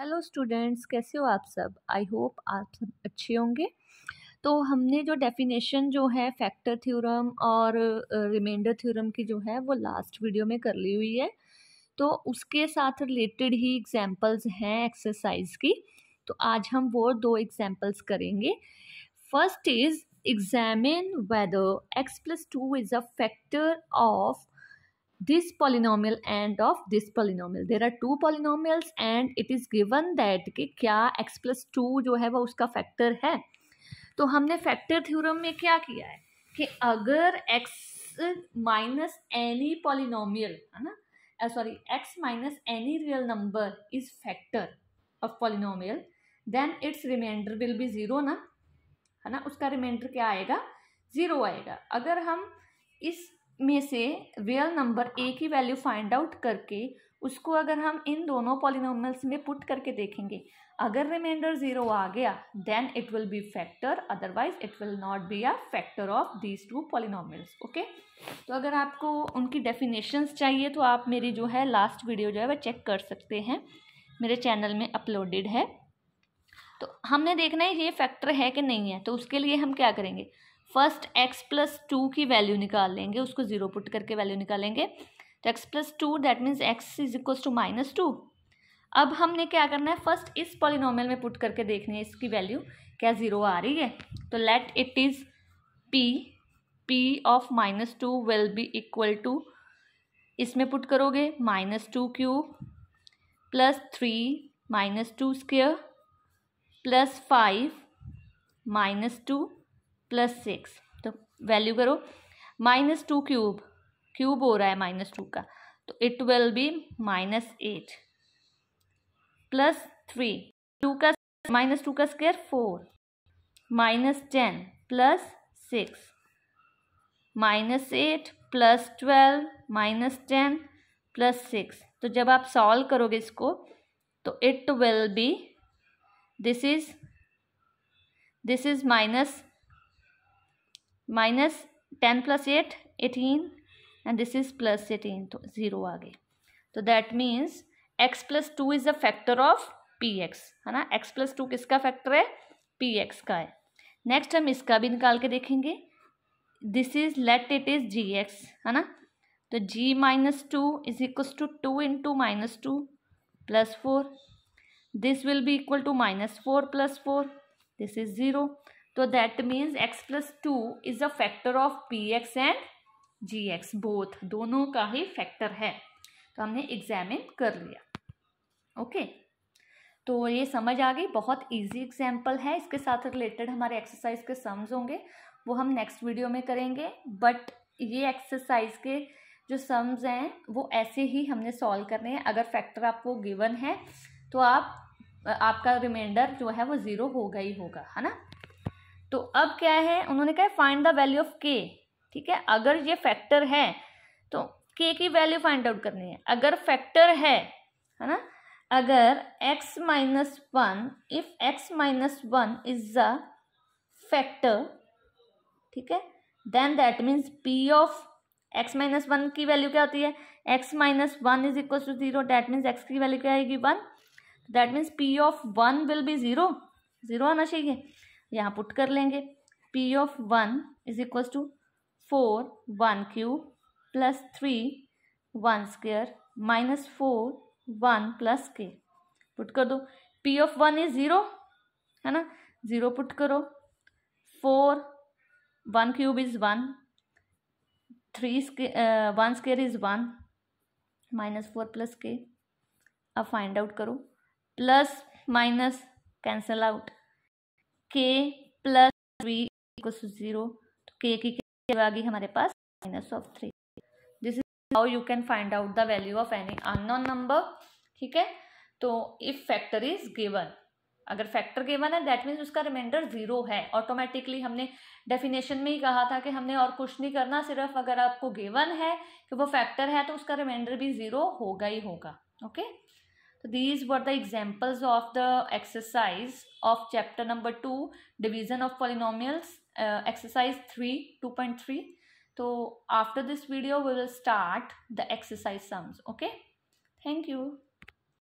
Hello students कैसे हो आप सब आई होप आप सब अच्छे होंगे तो हमने जो डेफिनेशन जो है फैक्टर थ्योरम और रिमाइंडर थ्योरम की जो है वो लास्ट वीडियो में कर ली हुई है तो उसके साथ रिलेटेड ही एग्जांपल्स हैं एक्सरसाइज की तो आज हम वो दो एग्जांपल्स करेंगे first is examine whether x plus two is a factor of this polynomial and of this polynomial there are two polynomials and it is given that कि क्या x plus टू जो है वह उसका factor है तो हमने factor theorem में क्या किया है कि अगर x minus any polynomial है ना sorry x minus any real number is factor of polynomial then its remainder will be zero ना है ना उसका remainder क्या आएगा ज़ीरो आएगा अगर हम इस में से रियल नंबर ए की वैल्यू फाइंड आउट करके उसको अगर हम इन दोनों पॉलिनोमल्स में पुट करके देखेंगे अगर रिमाइंडर ज़ीरो आ गया then it will be factor otherwise it will not be a factor of these two polynomials okay तो अगर आपको उनकी डेफिनेशंस चाहिए तो आप मेरी जो है लास्ट वीडियो जो है वह चेक कर सकते हैं मेरे चैनल में अपलोडेड है तो हमने देखना है ये फैक्टर है कि नहीं है तो उसके लिए हम क्या करेंगे फर्स्ट एक्स प्लस टू की वैल्यू निकाल लेंगे उसको ज़ीरो पुट करके वैल्यू निकालेंगे तो x plus two that means x is equal to minus two अब हमने क्या करना है फर्स्ट इस पॉलिनोमियल में पुट करके देखनी है इसकी वैल्यू क्या ज़ीरो आ रही है तो let it is P P of minus two will be equal to इसमें पुट करोगे minus two cube plus three minus two square plus five minus two plus six तो वैल्यू करो माइनस टू क्यूब क्यूब हो रहा है minus two का तो it will be minus eight plus three two का माइनस टू का square four minus ten plus six minus eight plus twelve minus ten plus six तो जब आप सॉल्व करोगे इसको तो it will be this is this is minus minus ten plus eight eighteen and this is plus eighteen तो zero आ गई तो that means x plus two is the factor of P x है ना x plus two किसका factor है P x का है नेक्स्ट हम इसका भी निकाल के देखेंगे this is let it is G x है ना तो G minus two is equal to two into minus two plus four this will be equal to minus four plus four this is zero तो that means x plus two is a factor of P x and G x both दोनों का ही factor है तो हमने examine कर लिया okay okay. तो ये समझ आ गई बहुत इजी एग्जाम्पल है इसके साथ रिलेटेड हमारे एक्सरसाइज के सम्स होंगे वो हम नेक्स्ट वीडियो में करेंगे बट ये एक्सरसाइज के जो सम्स हैं वो ऐसे ही हमने सॉल्व करने हैं अगर फैक्टर आपको गिवन है तो आप आपका रिमाइंडर जो है वो ज़ीरो होगा ही होगा है ना तो अब क्या है उन्होंने कहा फाइंड द वैल्यू ऑफ के ठीक है अगर ये फैक्टर है तो के की वैल्यू फाइंड आउट करनी है अगर फैक्टर है है ना अगर x minus one if x minus one is the factor ठीक है then that means p of x minus one की वैल्यू क्या होती है x minus one is equal to zero that means x की वैल्यू क्या आएगी one that means p of one will be zero zero आना चाहिए यहाँ पुट कर लेंगे P of one is equal to four one cube plus three one square minus four one plus K put कर दो P of one is zero है ना zero put करो four one cube is one three square one square is one minus four plus K अब find out करो plus minus cancel out K plus three equal to zero तो K की क्या आ गई हमारे पास minus of three this is how you can find out the value of any unknown number ठीक है तो इफ फैक्टर इज गिवन अगर फैक्टर गिवन है दैट मीन्स उसका रिमाइंडर जीरो है ऑटोमेटिकली हमने डेफिनेशन में ही कहा था कि हमने और कुछ नहीं करना सिर्फ अगर आपको गिवन है कि वो फैक्टर है तो उसका रिमाइंडर भी जीरो होगा ही होगा okay okay? So these were the examples of the exercise of chapter number 2 division of polynomials uh, exercise 3 2.3 so after this video we will start the exercise sums okay thank you